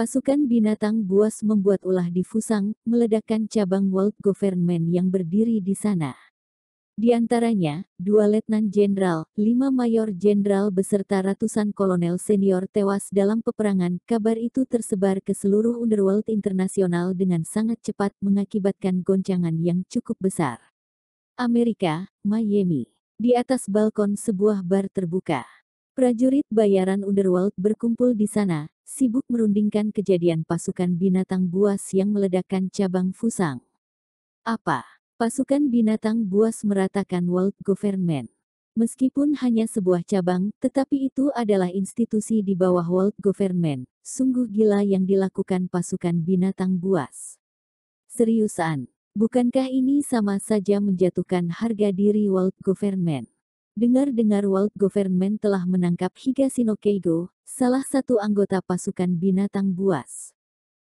Pasukan binatang buas membuat ulah di Fusang, meledakkan cabang World Government yang berdiri di sana. Di antaranya, dua letnan jenderal, lima mayor jenderal beserta ratusan kolonel senior tewas dalam peperangan. Kabar itu tersebar ke seluruh underworld internasional dengan sangat cepat mengakibatkan goncangan yang cukup besar. Amerika, Miami. Di atas balkon sebuah bar terbuka. Prajurit bayaran Underworld berkumpul di sana, sibuk merundingkan kejadian pasukan binatang buas yang meledakkan cabang Fusang. Apa? Pasukan binatang buas meratakan world government. Meskipun hanya sebuah cabang, tetapi itu adalah institusi di bawah world government. Sungguh gila yang dilakukan pasukan binatang buas. Seriusan, bukankah ini sama saja menjatuhkan harga diri world government? Dengar-dengar World Government telah menangkap Higashino Keigo, salah satu anggota pasukan binatang buas.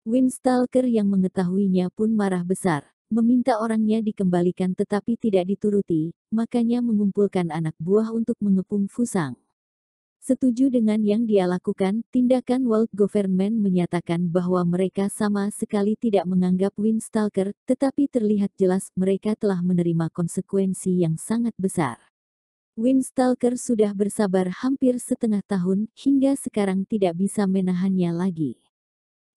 Winstalker yang mengetahuinya pun marah besar, meminta orangnya dikembalikan tetapi tidak dituruti, makanya mengumpulkan anak buah untuk mengepung Fusang. Setuju dengan yang dia lakukan, tindakan World Government menyatakan bahwa mereka sama sekali tidak menganggap Winstalker, tetapi terlihat jelas mereka telah menerima konsekuensi yang sangat besar. Winstalker sudah bersabar hampir setengah tahun, hingga sekarang tidak bisa menahannya lagi.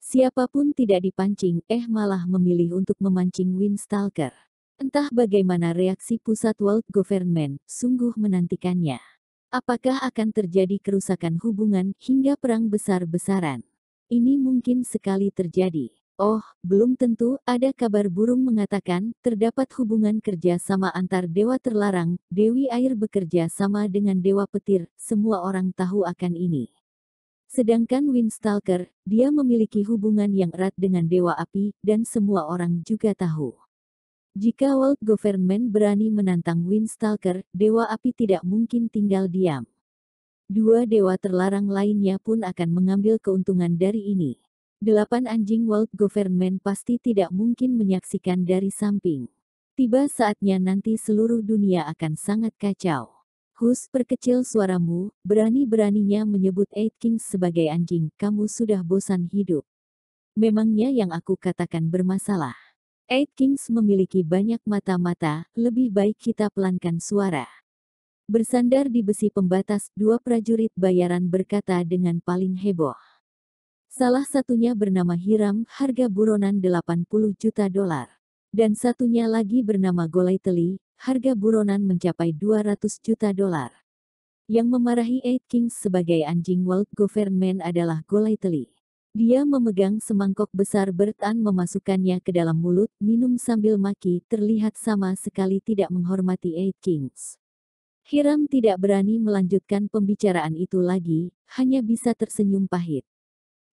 Siapapun tidak dipancing, eh malah memilih untuk memancing Winstalker. Entah bagaimana reaksi pusat world government, sungguh menantikannya. Apakah akan terjadi kerusakan hubungan hingga perang besar-besaran? Ini mungkin sekali terjadi. Oh, belum tentu, ada kabar burung mengatakan, terdapat hubungan kerja sama antar dewa terlarang, Dewi Air bekerja sama dengan dewa petir, semua orang tahu akan ini. Sedangkan Windstalker, dia memiliki hubungan yang erat dengan dewa api, dan semua orang juga tahu. Jika World Government berani menantang Windstalker, dewa api tidak mungkin tinggal diam. Dua dewa terlarang lainnya pun akan mengambil keuntungan dari ini. Delapan anjing World Government pasti tidak mungkin menyaksikan dari samping. Tiba saatnya nanti seluruh dunia akan sangat kacau. Hus perkecil suaramu, berani-beraninya menyebut Eight Kings sebagai anjing, kamu sudah bosan hidup. Memangnya yang aku katakan bermasalah. Eight Kings memiliki banyak mata-mata, lebih baik kita pelankan suara. Bersandar di besi pembatas, dua prajurit bayaran berkata dengan paling heboh. Salah satunya bernama Hiram harga buronan 80 juta dolar. Dan satunya lagi bernama Golaiteli, harga buronan mencapai 200 juta dolar. Yang memarahi Eight Kings sebagai anjing world government adalah Golaiteli. Dia memegang semangkok besar bertan memasukkannya ke dalam mulut, minum sambil maki, terlihat sama sekali tidak menghormati Eight Kings. Hiram tidak berani melanjutkan pembicaraan itu lagi, hanya bisa tersenyum pahit.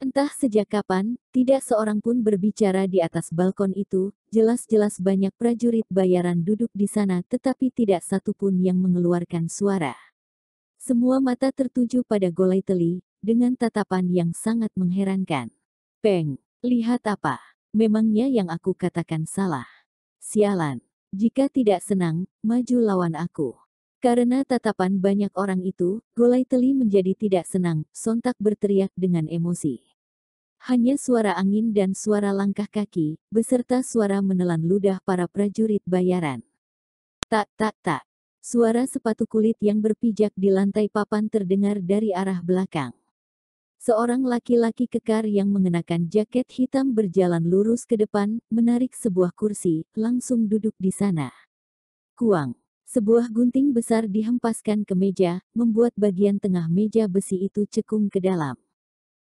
Entah sejak kapan, tidak seorang pun berbicara di atas balkon itu, jelas-jelas banyak prajurit bayaran duduk di sana tetapi tidak satu pun yang mengeluarkan suara. Semua mata tertuju pada Golai Teli, dengan tatapan yang sangat mengherankan. Peng, lihat apa? Memangnya yang aku katakan salah. Sialan, jika tidak senang, maju lawan aku. Karena tatapan banyak orang itu, Golai Teli menjadi tidak senang, sontak berteriak dengan emosi. Hanya suara angin dan suara langkah kaki, beserta suara menelan ludah para prajurit bayaran. Tak tak tak. Suara sepatu kulit yang berpijak di lantai papan terdengar dari arah belakang. Seorang laki-laki kekar yang mengenakan jaket hitam berjalan lurus ke depan, menarik sebuah kursi, langsung duduk di sana. Kuang. Sebuah gunting besar dihempaskan ke meja, membuat bagian tengah meja besi itu cekung ke dalam.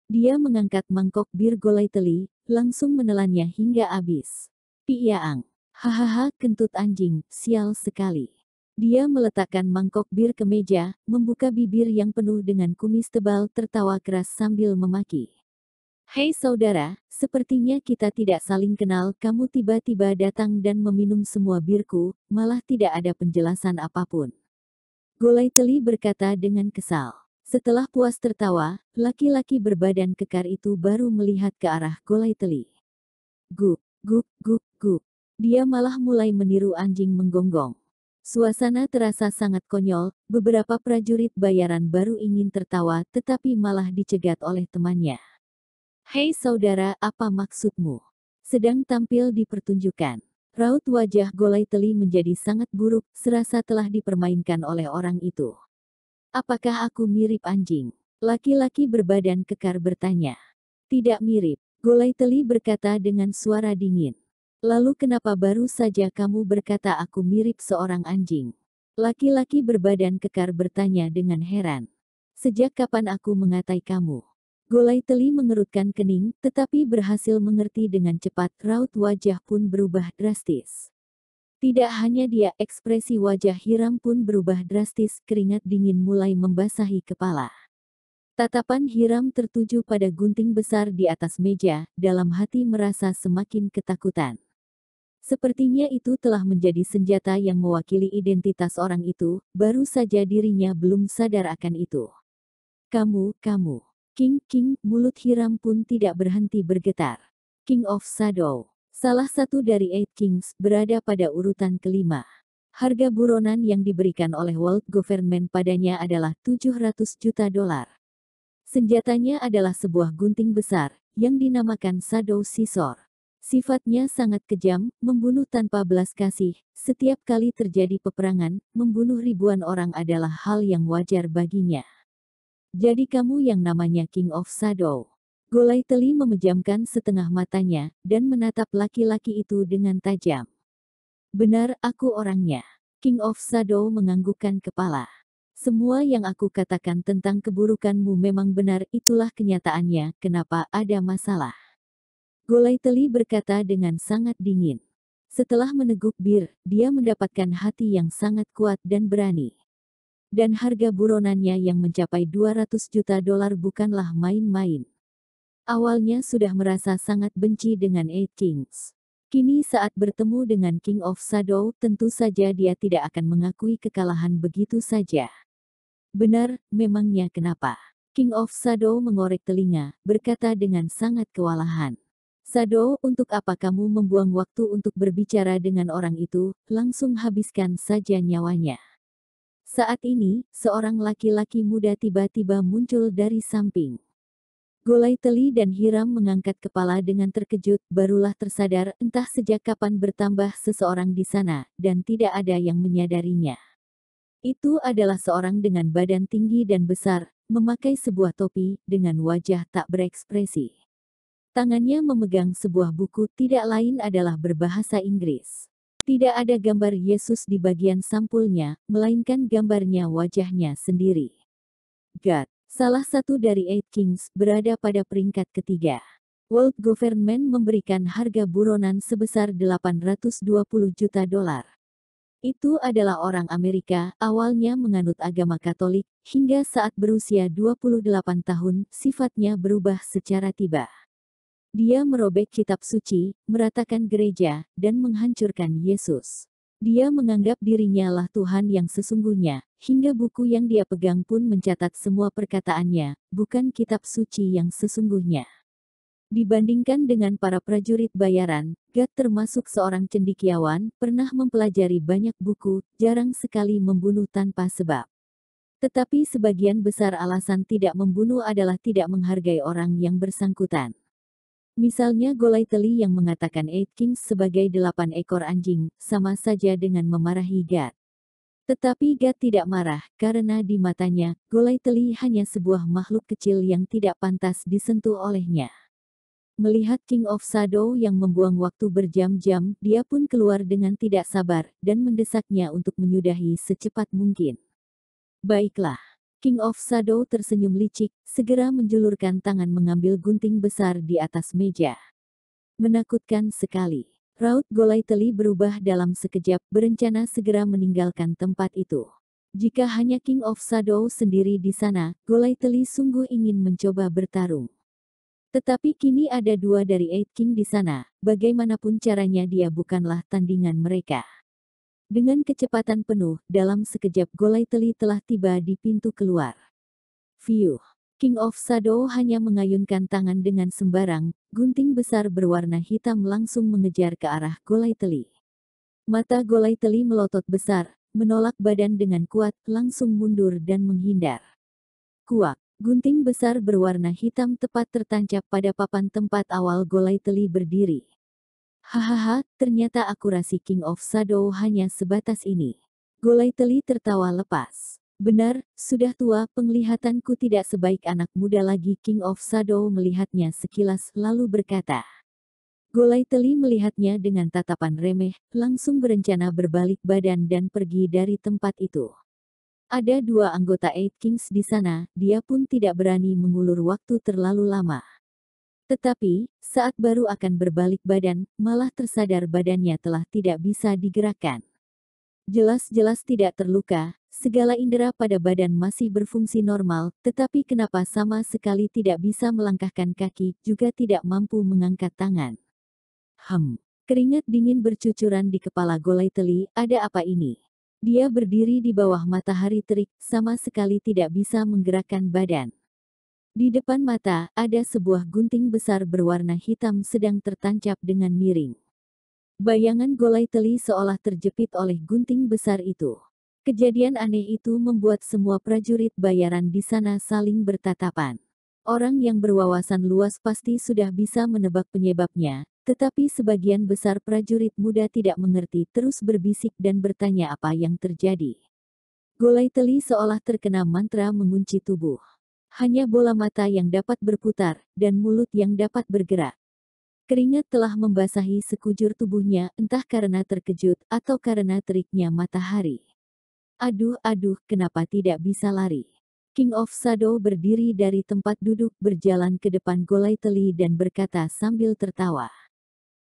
Dia mengangkat mangkok bir golai teli, langsung menelannya hingga habis. Piaang. Ya Hahaha kentut anjing, sial sekali. Dia meletakkan mangkok bir ke meja, membuka bibir yang penuh dengan kumis tebal tertawa keras sambil memaki. Hei saudara, sepertinya kita tidak saling kenal, kamu tiba-tiba datang dan meminum semua birku, malah tidak ada penjelasan apapun. Golai Teli berkata dengan kesal. Setelah puas tertawa, laki-laki berbadan kekar itu baru melihat ke arah Golai Teli. Guk, guk, guk, guk. Dia malah mulai meniru anjing menggonggong. Suasana terasa sangat konyol, beberapa prajurit bayaran baru ingin tertawa tetapi malah dicegat oleh temannya. Hei saudara, apa maksudmu? Sedang tampil di pertunjukan. Raut wajah Golai Teli menjadi sangat buruk, serasa telah dipermainkan oleh orang itu. Apakah aku mirip anjing? Laki-laki berbadan kekar bertanya. Tidak mirip, Golai Teli berkata dengan suara dingin. Lalu kenapa baru saja kamu berkata aku mirip seorang anjing? Laki-laki berbadan kekar bertanya dengan heran. Sejak kapan aku mengatai kamu? Golai Teli mengerutkan kening, tetapi berhasil mengerti dengan cepat, raut wajah pun berubah drastis. Tidak hanya dia, ekspresi wajah Hiram pun berubah drastis, keringat dingin mulai membasahi kepala. Tatapan Hiram tertuju pada gunting besar di atas meja, dalam hati merasa semakin ketakutan. Sepertinya itu telah menjadi senjata yang mewakili identitas orang itu, baru saja dirinya belum sadar akan itu. Kamu, kamu. King King, mulut Hiram pun tidak berhenti bergetar. King of Shadow, salah satu dari Eight Kings, berada pada urutan kelima. Harga buronan yang diberikan oleh World Government padanya adalah 700 juta dolar. Senjatanya adalah sebuah gunting besar, yang dinamakan Shadow Scissor. Sifatnya sangat kejam, membunuh tanpa belas kasih, setiap kali terjadi peperangan, membunuh ribuan orang adalah hal yang wajar baginya. Jadi kamu yang namanya King of Shadow. Golai Teli memejamkan setengah matanya, dan menatap laki-laki itu dengan tajam. Benar aku orangnya. King of Shadow menganggukkan kepala. Semua yang aku katakan tentang keburukanmu memang benar itulah kenyataannya, kenapa ada masalah. Golai Teli berkata dengan sangat dingin. Setelah meneguk Bir, dia mendapatkan hati yang sangat kuat dan berani dan harga buronannya yang mencapai 200 juta dolar bukanlah main-main. Awalnya sudah merasa sangat benci dengan Eight Kings. Kini saat bertemu dengan King of Shadow, tentu saja dia tidak akan mengakui kekalahan begitu saja. Benar, memangnya kenapa? King of Shadow mengorek telinga, berkata dengan sangat kewalahan. Shadow, untuk apa kamu membuang waktu untuk berbicara dengan orang itu, langsung habiskan saja nyawanya. Saat ini, seorang laki-laki muda tiba-tiba muncul dari samping. Golai Teli dan Hiram mengangkat kepala dengan terkejut, barulah tersadar entah sejak kapan bertambah seseorang di sana, dan tidak ada yang menyadarinya. Itu adalah seorang dengan badan tinggi dan besar, memakai sebuah topi, dengan wajah tak berekspresi. Tangannya memegang sebuah buku tidak lain adalah berbahasa Inggris. Tidak ada gambar Yesus di bagian sampulnya, melainkan gambarnya wajahnya sendiri. Gad, salah satu dari Eight Kings, berada pada peringkat ketiga. World Government memberikan harga buronan sebesar 820 juta dolar. Itu adalah orang Amerika, awalnya menganut agama Katolik, hingga saat berusia 28 tahun, sifatnya berubah secara tiba. Dia merobek kitab suci, meratakan gereja, dan menghancurkan Yesus. Dia menganggap dirinya lah Tuhan yang sesungguhnya, hingga buku yang dia pegang pun mencatat semua perkataannya, bukan kitab suci yang sesungguhnya. Dibandingkan dengan para prajurit bayaran, gat termasuk seorang cendikiawan, pernah mempelajari banyak buku, jarang sekali membunuh tanpa sebab. Tetapi sebagian besar alasan tidak membunuh adalah tidak menghargai orang yang bersangkutan. Misalnya golay Teli yang mengatakan Eight Kings sebagai delapan ekor anjing, sama saja dengan memarahi Gat. Tetapi Gat tidak marah, karena di matanya, golay Teli hanya sebuah makhluk kecil yang tidak pantas disentuh olehnya. Melihat King of Shadow yang membuang waktu berjam-jam, dia pun keluar dengan tidak sabar, dan mendesaknya untuk menyudahi secepat mungkin. Baiklah. King of Shadow tersenyum licik, segera menjulurkan tangan mengambil gunting besar di atas meja. Menakutkan sekali. Raut Golai Teli berubah dalam sekejap, berencana segera meninggalkan tempat itu. Jika hanya King of Shadow sendiri di sana, Golai Teli sungguh ingin mencoba bertarung. Tetapi kini ada dua dari Eight King di sana, bagaimanapun caranya dia bukanlah tandingan mereka. Dengan kecepatan penuh, dalam sekejap Golai Teli telah tiba di pintu keluar. View. King of Shadow hanya mengayunkan tangan dengan sembarang, gunting besar berwarna hitam langsung mengejar ke arah Golai Teli. Mata Golai Teli melotot besar, menolak badan dengan kuat, langsung mundur dan menghindar. Kuak, gunting besar berwarna hitam tepat tertancap pada papan tempat awal Golai Teli berdiri. Hahaha, ternyata akurasi King of Shadow hanya sebatas ini. Golai Teli tertawa lepas. Benar, sudah tua, penglihatanku tidak sebaik anak muda lagi. King of Shadow melihatnya sekilas, lalu berkata. Golai Teli melihatnya dengan tatapan remeh, langsung berencana berbalik badan dan pergi dari tempat itu. Ada dua anggota Eight Kings di sana, dia pun tidak berani mengulur waktu terlalu lama. Tetapi, saat baru akan berbalik badan, malah tersadar badannya telah tidak bisa digerakkan. Jelas-jelas tidak terluka, segala indera pada badan masih berfungsi normal, tetapi kenapa sama sekali tidak bisa melangkahkan kaki, juga tidak mampu mengangkat tangan. Hem, keringat dingin bercucuran di kepala Golai Teli, ada apa ini? Dia berdiri di bawah matahari terik, sama sekali tidak bisa menggerakkan badan. Di depan mata, ada sebuah gunting besar berwarna hitam sedang tertancap dengan miring. Bayangan Golai Teli seolah terjepit oleh gunting besar itu. Kejadian aneh itu membuat semua prajurit bayaran di sana saling bertatapan. Orang yang berwawasan luas pasti sudah bisa menebak penyebabnya, tetapi sebagian besar prajurit muda tidak mengerti terus berbisik dan bertanya apa yang terjadi. Golai Teli seolah terkena mantra mengunci tubuh hanya bola mata yang dapat berputar, dan mulut yang dapat bergerak. Keringat telah membasahi sekujur tubuhnya entah karena terkejut atau karena teriknya matahari. Aduh aduh kenapa tidak bisa lari. King of Shadow berdiri dari tempat duduk berjalan ke depan Golai Teli dan berkata sambil tertawa.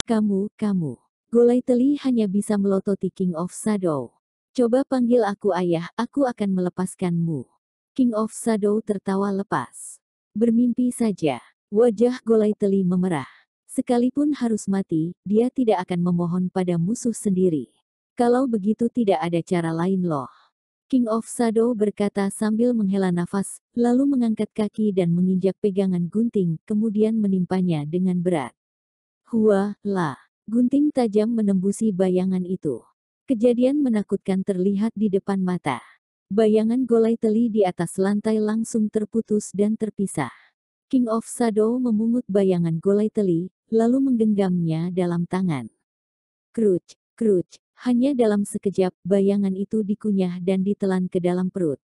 Kamu, kamu. Golai Teli hanya bisa melototi King of Shadow. Coba panggil aku ayah, aku akan melepaskanmu. King of Shadow tertawa lepas. Bermimpi saja. Wajah Golai Teli memerah. Sekalipun harus mati, dia tidak akan memohon pada musuh sendiri. Kalau begitu tidak ada cara lain loh. King of Shadow berkata sambil menghela nafas, lalu mengangkat kaki dan menginjak pegangan gunting, kemudian menimpanya dengan berat. Hua, la. Gunting tajam menembusi bayangan itu. Kejadian menakutkan terlihat di depan mata. Bayangan golai teli di atas lantai langsung terputus dan terpisah. King of Shadow memungut bayangan golai teli, lalu menggenggamnya dalam tangan. Kruj, kruj. hanya dalam sekejap bayangan itu dikunyah dan ditelan ke dalam perut.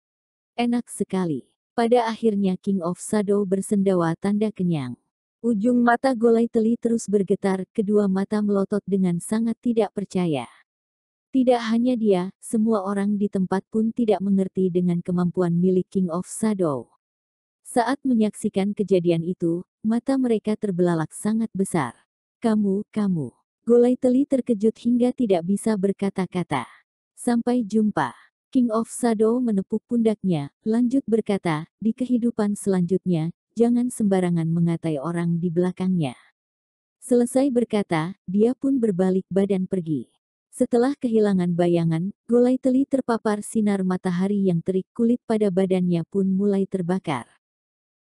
Enak sekali. Pada akhirnya King of Shadow bersendawa tanda kenyang. Ujung mata golai teli terus bergetar, kedua mata melotot dengan sangat tidak percaya. Tidak hanya dia, semua orang di tempat pun tidak mengerti dengan kemampuan milik King of Shadow. Saat menyaksikan kejadian itu, mata mereka terbelalak sangat besar. Kamu, kamu. Golai Teli terkejut hingga tidak bisa berkata-kata. Sampai jumpa. King of Shadow menepuk pundaknya, lanjut berkata, di kehidupan selanjutnya, jangan sembarangan mengatai orang di belakangnya. Selesai berkata, dia pun berbalik badan pergi. Setelah kehilangan bayangan, Golai Teli terpapar sinar matahari yang terik kulit pada badannya pun mulai terbakar.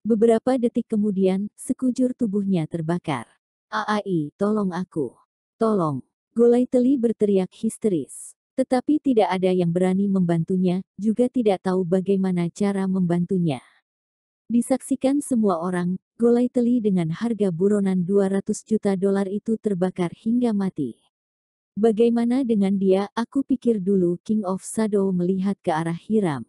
Beberapa detik kemudian, sekujur tubuhnya terbakar. Aai, tolong aku. Tolong. Golai Teli berteriak histeris. Tetapi tidak ada yang berani membantunya, juga tidak tahu bagaimana cara membantunya. Disaksikan semua orang, Golai Teli dengan harga buronan 200 juta dolar itu terbakar hingga mati. Bagaimana dengan dia? Aku pikir dulu King of Shadow melihat ke arah Hiram.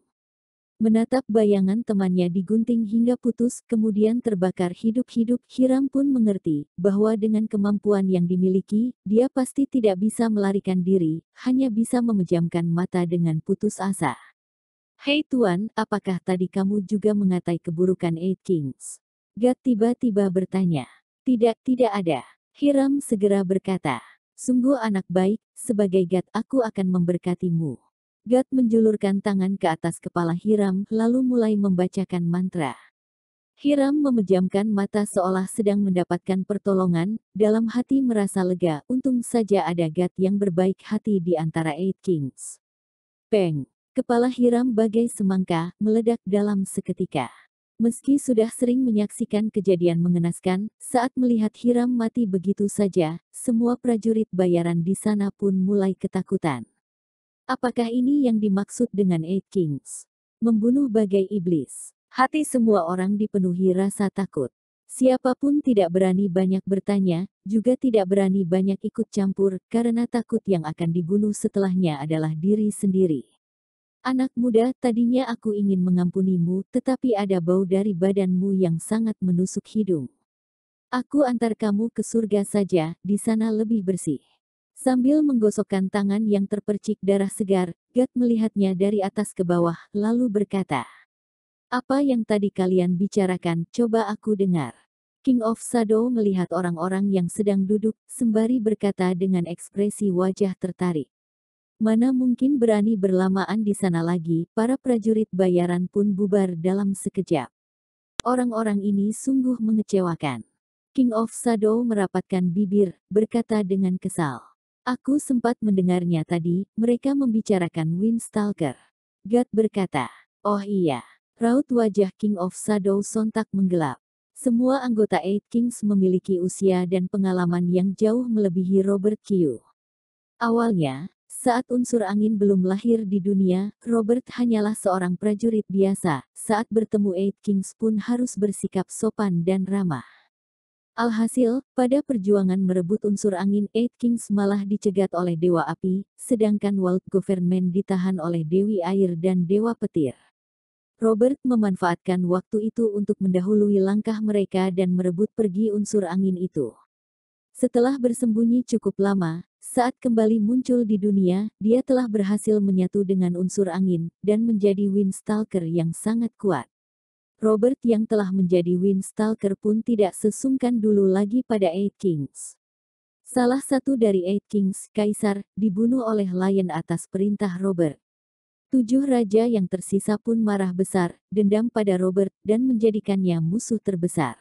Menatap bayangan temannya digunting hingga putus, kemudian terbakar hidup-hidup, Hiram pun mengerti bahwa dengan kemampuan yang dimiliki, dia pasti tidak bisa melarikan diri, hanya bisa memejamkan mata dengan putus asa. Hei tuan, apakah tadi kamu juga mengatai keburukan Eight Kings? Gat tiba-tiba bertanya. Tidak, tidak ada. Hiram segera berkata. Sungguh anak baik, sebagai Gad aku akan memberkatimu. Gad menjulurkan tangan ke atas kepala Hiram, lalu mulai membacakan mantra. Hiram memejamkan mata seolah sedang mendapatkan pertolongan, dalam hati merasa lega, untung saja ada Gad yang berbaik hati di antara Eight Kings. Peng! Kepala Hiram bagai semangka, meledak dalam seketika. Meski sudah sering menyaksikan kejadian mengenaskan, saat melihat Hiram mati begitu saja, semua prajurit bayaran di sana pun mulai ketakutan. Apakah ini yang dimaksud dengan Eight Kings? Membunuh bagai iblis. Hati semua orang dipenuhi rasa takut. Siapapun tidak berani banyak bertanya, juga tidak berani banyak ikut campur, karena takut yang akan dibunuh setelahnya adalah diri sendiri. Anak muda, tadinya aku ingin mengampunimu, tetapi ada bau dari badanmu yang sangat menusuk hidung. Aku antar kamu ke surga saja, di sana lebih bersih. Sambil menggosokkan tangan yang terpercik darah segar, Gad melihatnya dari atas ke bawah, lalu berkata, Apa yang tadi kalian bicarakan, coba aku dengar. King of Shadow melihat orang-orang yang sedang duduk, sembari berkata dengan ekspresi wajah tertarik. Mana mungkin berani berlamaan di sana lagi, para prajurit bayaran pun bubar dalam sekejap. Orang-orang ini sungguh mengecewakan. King of Shadow merapatkan bibir, berkata dengan kesal. Aku sempat mendengarnya tadi, mereka membicarakan Windstalker. Gat berkata, oh iya. Raut wajah King of Shadow sontak menggelap. Semua anggota Eight Kings memiliki usia dan pengalaman yang jauh melebihi Robert Q. Awalnya, saat unsur angin belum lahir di dunia, Robert hanyalah seorang prajurit biasa. Saat bertemu Eight Kings pun harus bersikap sopan dan ramah. Alhasil, pada perjuangan merebut unsur angin Eight Kings malah dicegat oleh Dewa Api, sedangkan Walt Government ditahan oleh Dewi Air dan Dewa Petir. Robert memanfaatkan waktu itu untuk mendahului langkah mereka dan merebut pergi unsur angin itu. Setelah bersembunyi cukup lama, saat kembali muncul di dunia, dia telah berhasil menyatu dengan unsur angin, dan menjadi Wind Stalker yang sangat kuat. Robert yang telah menjadi Wind Stalker pun tidak sesungkan dulu lagi pada Eight Kings. Salah satu dari Eight Kings, Kaisar, dibunuh oleh Lion atas perintah Robert. Tujuh raja yang tersisa pun marah besar, dendam pada Robert, dan menjadikannya musuh terbesar.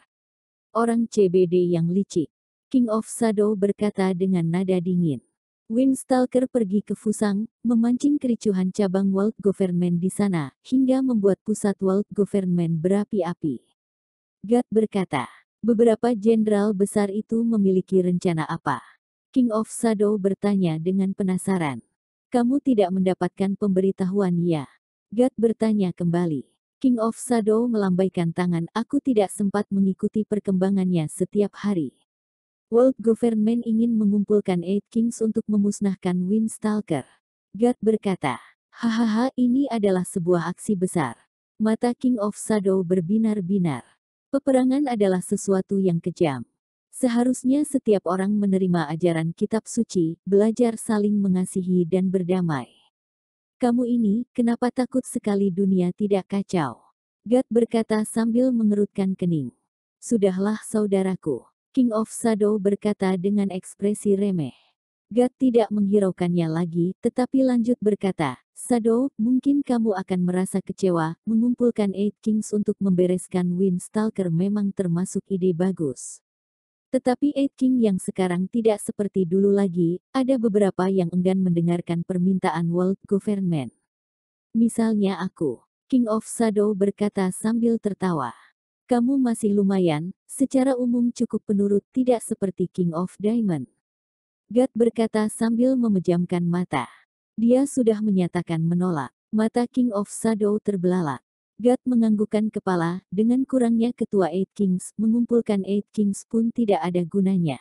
Orang CBD yang licik. King of Shadow berkata dengan nada dingin. Windstalker pergi ke Fusang, memancing kericuhan cabang World Government di sana, hingga membuat pusat World Government berapi-api. Gat berkata, beberapa jenderal besar itu memiliki rencana apa? King of Shadow bertanya dengan penasaran. Kamu tidak mendapatkan pemberitahuan ya? Gat bertanya kembali. King of Shadow melambaikan tangan aku tidak sempat mengikuti perkembangannya setiap hari. World Government ingin mengumpulkan Eight Kings untuk memusnahkan Windstalker. God berkata, hahaha ini adalah sebuah aksi besar. Mata King of Shadow berbinar-binar. Peperangan adalah sesuatu yang kejam. Seharusnya setiap orang menerima ajaran kitab suci, belajar saling mengasihi dan berdamai. Kamu ini, kenapa takut sekali dunia tidak kacau? God berkata sambil mengerutkan kening. Sudahlah saudaraku, King of Shadow berkata dengan ekspresi remeh. Gat tidak menghiraukannya lagi, tetapi lanjut berkata, Shadow, mungkin kamu akan merasa kecewa, mengumpulkan Eight Kings untuk membereskan Windstalker memang termasuk ide bagus. Tetapi Eight King yang sekarang tidak seperti dulu lagi, ada beberapa yang enggan mendengarkan permintaan World Government. Misalnya aku, King of Shadow berkata sambil tertawa. Kamu masih lumayan, secara umum cukup penurut tidak seperti King of Diamond. Gat berkata sambil memejamkan mata. Dia sudah menyatakan menolak. Mata King of Shadow terbelalak. Gat menganggukkan kepala, dengan kurangnya ketua Eight Kings, mengumpulkan Eight Kings pun tidak ada gunanya.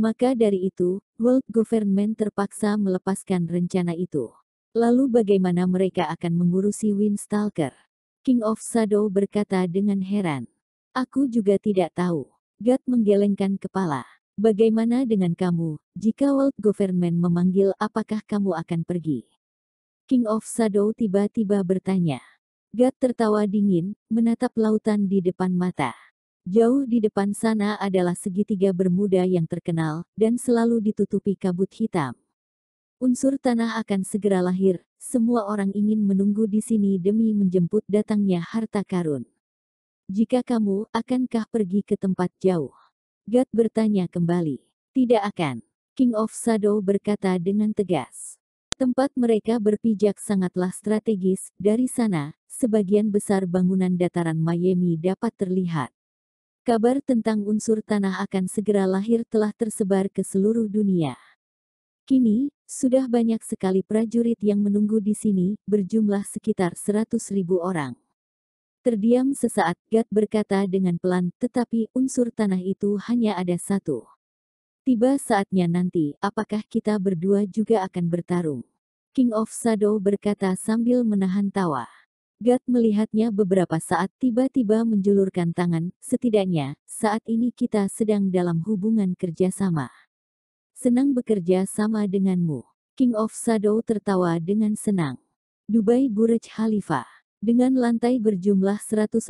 Maka dari itu, World Government terpaksa melepaskan rencana itu. Lalu bagaimana mereka akan mengurusi Windstalker? King of Shadow berkata dengan heran. Aku juga tidak tahu. Gat menggelengkan kepala. Bagaimana dengan kamu, jika World Government memanggil apakah kamu akan pergi? King of Shadow tiba-tiba bertanya. Gat tertawa dingin, menatap lautan di depan mata. Jauh di depan sana adalah segitiga bermuda yang terkenal, dan selalu ditutupi kabut hitam. Unsur tanah akan segera lahir, semua orang ingin menunggu di sini demi menjemput datangnya harta karun. Jika kamu, akankah pergi ke tempat jauh? Gad bertanya kembali. Tidak akan. King of Shadow berkata dengan tegas. Tempat mereka berpijak sangatlah strategis, dari sana, sebagian besar bangunan dataran Miami dapat terlihat. Kabar tentang unsur tanah akan segera lahir telah tersebar ke seluruh dunia. Kini, sudah banyak sekali prajurit yang menunggu di sini, berjumlah sekitar seratus ribu orang. Terdiam sesaat, Gad berkata dengan pelan, tetapi unsur tanah itu hanya ada satu. Tiba saatnya nanti, apakah kita berdua juga akan bertarung? King of Shadow berkata sambil menahan tawa. Gad melihatnya beberapa saat tiba-tiba menjulurkan tangan, setidaknya, saat ini kita sedang dalam hubungan kerjasama. Senang bekerja sama denganmu. King of Shadow tertawa dengan senang. Dubai Burj Khalifa. Dengan lantai berjumlah 162,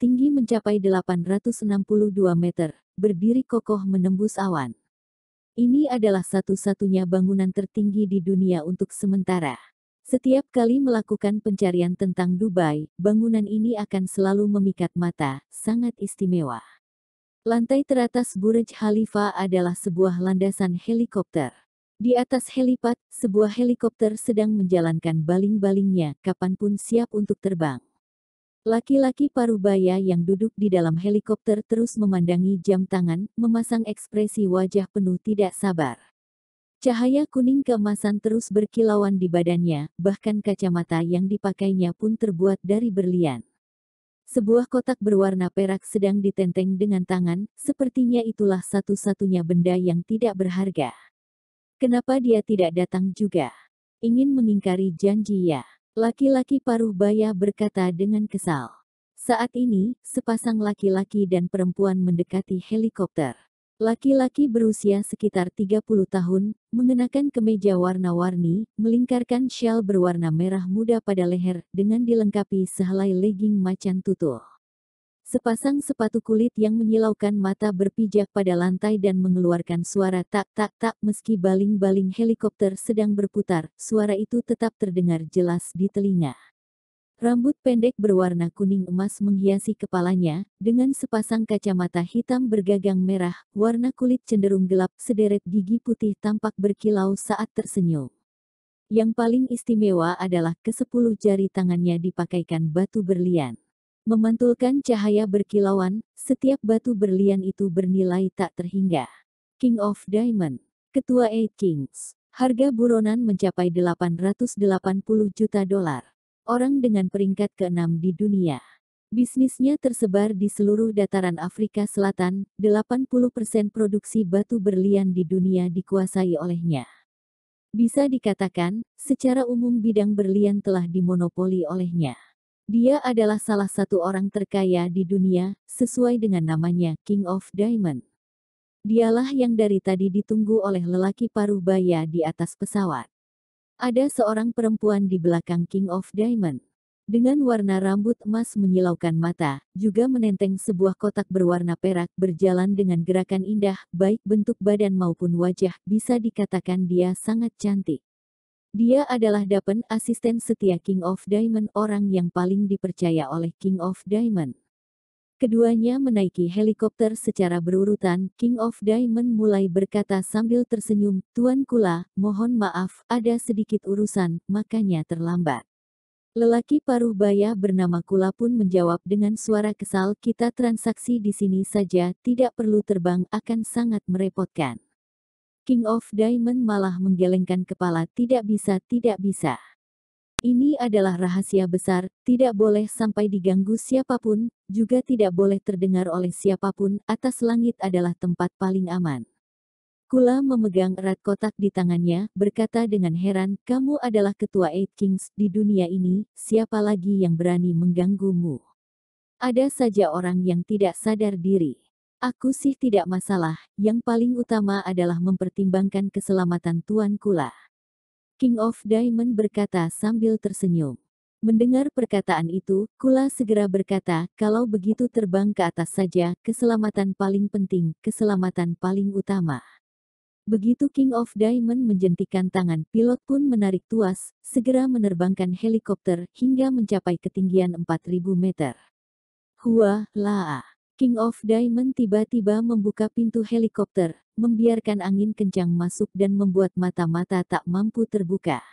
tinggi mencapai 862 meter, berdiri kokoh menembus awan. Ini adalah satu-satunya bangunan tertinggi di dunia untuk sementara. Setiap kali melakukan pencarian tentang Dubai, bangunan ini akan selalu memikat mata, sangat istimewa. Lantai teratas Burj Khalifa adalah sebuah landasan helikopter. Di atas helipad, sebuah helikopter sedang menjalankan baling-balingnya kapanpun siap untuk terbang. Laki-laki parubaya yang duduk di dalam helikopter terus memandangi jam tangan, memasang ekspresi wajah penuh tidak sabar. Cahaya kuning keemasan terus berkilauan di badannya, bahkan kacamata yang dipakainya pun terbuat dari berlian. Sebuah kotak berwarna perak sedang ditenteng dengan tangan, sepertinya itulah satu-satunya benda yang tidak berharga. Kenapa dia tidak datang juga? Ingin mengingkari janji ya? Laki-laki paruh baya berkata dengan kesal. Saat ini, sepasang laki-laki dan perempuan mendekati helikopter. Laki-laki berusia sekitar 30 tahun, mengenakan kemeja warna-warni, melingkarkan shawl berwarna merah muda pada leher, dengan dilengkapi sehelai legging macan tutul. Sepasang sepatu kulit yang menyilaukan mata berpijak pada lantai dan mengeluarkan suara tak-tak-tak meski baling-baling helikopter sedang berputar, suara itu tetap terdengar jelas di telinga. Rambut pendek berwarna kuning emas menghiasi kepalanya, dengan sepasang kacamata hitam bergagang merah, warna kulit cenderung gelap, sederet gigi putih tampak berkilau saat tersenyum. Yang paling istimewa adalah kesepuluh jari tangannya dipakaikan batu berlian. Memantulkan cahaya berkilauan, setiap batu berlian itu bernilai tak terhingga. King of Diamond, Ketua Eight Kings, harga buronan mencapai 880 juta dolar orang dengan peringkat ke-6 di dunia. Bisnisnya tersebar di seluruh dataran Afrika Selatan, 80% produksi batu berlian di dunia dikuasai olehnya. Bisa dikatakan, secara umum bidang berlian telah dimonopoli olehnya. Dia adalah salah satu orang terkaya di dunia, sesuai dengan namanya King of Diamond. Dialah yang dari tadi ditunggu oleh lelaki paruh baya di atas pesawat. Ada seorang perempuan di belakang King of Diamond. Dengan warna rambut emas menyilaukan mata, juga menenteng sebuah kotak berwarna perak berjalan dengan gerakan indah, baik bentuk badan maupun wajah, bisa dikatakan dia sangat cantik. Dia adalah Dapen, asisten setia King of Diamond, orang yang paling dipercaya oleh King of Diamond. Keduanya menaiki helikopter secara berurutan, King of Diamond mulai berkata sambil tersenyum, Tuan Kula, mohon maaf, ada sedikit urusan, makanya terlambat. Lelaki paruh baya bernama Kula pun menjawab dengan suara kesal, kita transaksi di sini saja, tidak perlu terbang, akan sangat merepotkan. King of Diamond malah menggelengkan kepala, tidak bisa, tidak bisa. Ini adalah rahasia besar, tidak boleh sampai diganggu siapapun, juga tidak boleh terdengar oleh siapapun, atas langit adalah tempat paling aman. Kula memegang erat kotak di tangannya, berkata dengan heran, kamu adalah ketua Eight Kings di dunia ini, siapa lagi yang berani mengganggumu? Ada saja orang yang tidak sadar diri. Aku sih tidak masalah, yang paling utama adalah mempertimbangkan keselamatan Tuan Kula. King of Diamond berkata sambil tersenyum. Mendengar perkataan itu, Kula segera berkata, kalau begitu terbang ke atas saja, keselamatan paling penting, keselamatan paling utama. Begitu King of Diamond menjentikan tangan, pilot pun menarik tuas, segera menerbangkan helikopter hingga mencapai ketinggian 4000 meter. Hua, laa. King of Diamond tiba-tiba membuka pintu helikopter, membiarkan angin kencang masuk dan membuat mata-mata tak mampu terbuka.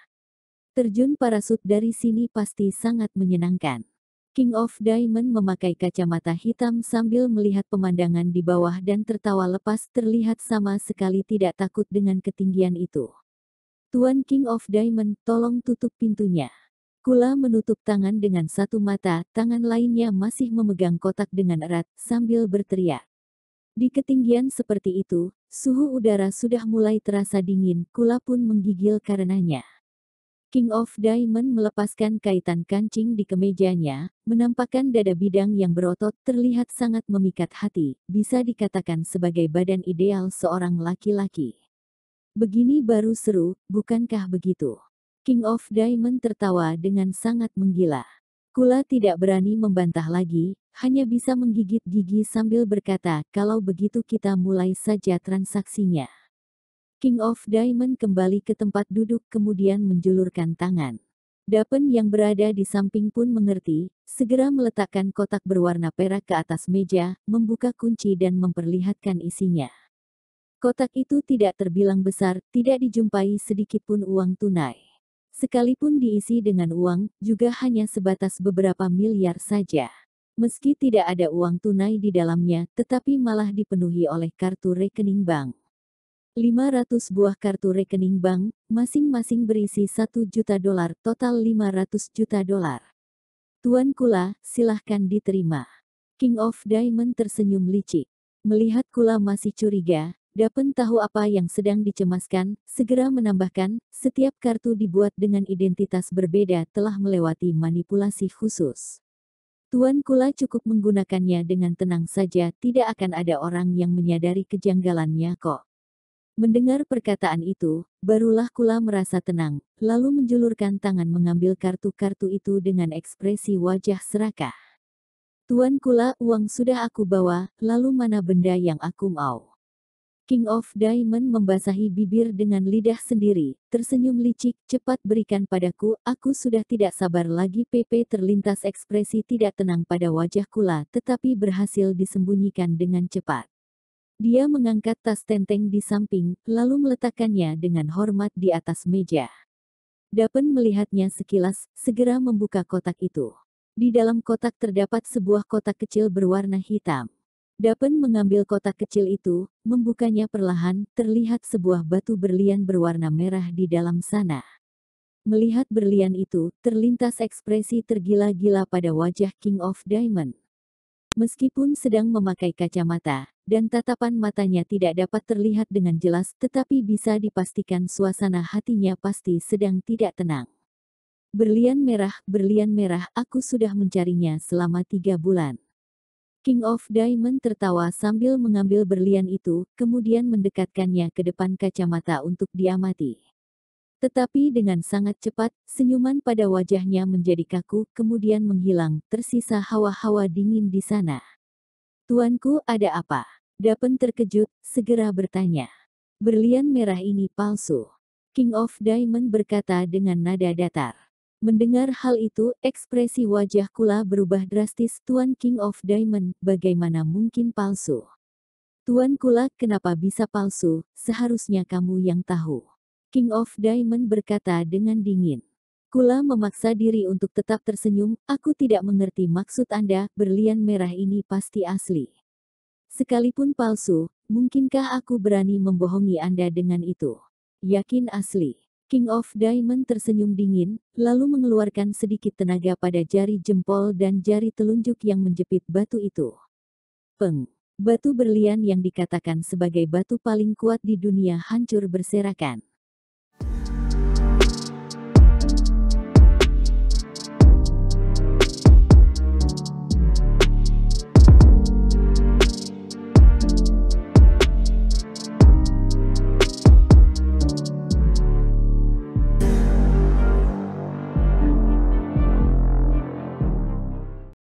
Terjun parasut dari sini pasti sangat menyenangkan. King of Diamond memakai kacamata hitam sambil melihat pemandangan di bawah dan tertawa lepas terlihat sama sekali tidak takut dengan ketinggian itu. Tuan King of Diamond, tolong tutup pintunya. Kula menutup tangan dengan satu mata, tangan lainnya masih memegang kotak dengan erat, sambil berteriak. Di ketinggian seperti itu, suhu udara sudah mulai terasa dingin, Kula pun menggigil karenanya. King of Diamond melepaskan kaitan kancing di kemejanya, menampakkan dada bidang yang berotot terlihat sangat memikat hati, bisa dikatakan sebagai badan ideal seorang laki-laki. Begini baru seru, bukankah begitu? King of Diamond tertawa dengan sangat menggila. Kula tidak berani membantah lagi, hanya bisa menggigit gigi sambil berkata, kalau begitu kita mulai saja transaksinya. King of Diamond kembali ke tempat duduk kemudian menjulurkan tangan. Dapen yang berada di samping pun mengerti, segera meletakkan kotak berwarna perak ke atas meja, membuka kunci dan memperlihatkan isinya. Kotak itu tidak terbilang besar, tidak dijumpai sedikitpun uang tunai sekalipun diisi dengan uang, juga hanya sebatas beberapa miliar saja. Meski tidak ada uang tunai di dalamnya, tetapi malah dipenuhi oleh kartu rekening bank. 500 buah kartu rekening bank, masing-masing berisi 1 juta dolar, total 500 juta dolar. Tuan Kula, silahkan diterima. King of Diamond tersenyum licik. Melihat Kula masih curiga, Dapen tahu apa yang sedang dicemaskan, segera menambahkan, setiap kartu dibuat dengan identitas berbeda telah melewati manipulasi khusus. Tuan Kula cukup menggunakannya dengan tenang saja, tidak akan ada orang yang menyadari kejanggalannya kok. Mendengar perkataan itu, barulah Kula merasa tenang, lalu menjulurkan tangan mengambil kartu-kartu itu dengan ekspresi wajah serakah. Tuan Kula, uang sudah aku bawa, lalu mana benda yang aku mau? King of Diamond membasahi bibir dengan lidah sendiri, tersenyum licik, cepat berikan padaku, aku sudah tidak sabar lagi PP terlintas ekspresi tidak tenang pada wajah Kula tetapi berhasil disembunyikan dengan cepat. Dia mengangkat tas tenteng di samping, lalu meletakkannya dengan hormat di atas meja. Dapen melihatnya sekilas, segera membuka kotak itu. Di dalam kotak terdapat sebuah kotak kecil berwarna hitam. Dapen mengambil kotak kecil itu, membukanya perlahan, terlihat sebuah batu berlian berwarna merah di dalam sana. Melihat berlian itu, terlintas ekspresi tergila-gila pada wajah King of Diamond. Meskipun sedang memakai kacamata, dan tatapan matanya tidak dapat terlihat dengan jelas tetapi bisa dipastikan suasana hatinya pasti sedang tidak tenang. Berlian merah, berlian merah, aku sudah mencarinya selama tiga bulan. King of Diamond tertawa sambil mengambil berlian itu, kemudian mendekatkannya ke depan kacamata untuk diamati. Tetapi dengan sangat cepat, senyuman pada wajahnya menjadi kaku, kemudian menghilang, tersisa hawa-hawa dingin di sana. Tuanku, ada apa? Dapen terkejut, segera bertanya. Berlian merah ini palsu. King of Diamond berkata dengan nada datar. Mendengar hal itu, ekspresi wajah Kula berubah drastis. Tuan King of Diamond, bagaimana mungkin palsu? Tuan Kula, kenapa bisa palsu? Seharusnya kamu yang tahu. King of Diamond berkata dengan dingin. Kula memaksa diri untuk tetap tersenyum, aku tidak mengerti maksud Anda, berlian merah ini pasti asli. Sekalipun palsu, mungkinkah aku berani membohongi Anda dengan itu? Yakin asli. King of Diamond tersenyum dingin, lalu mengeluarkan sedikit tenaga pada jari jempol dan jari telunjuk yang menjepit batu itu. Peng. Batu berlian yang dikatakan sebagai batu paling kuat di dunia hancur berserakan.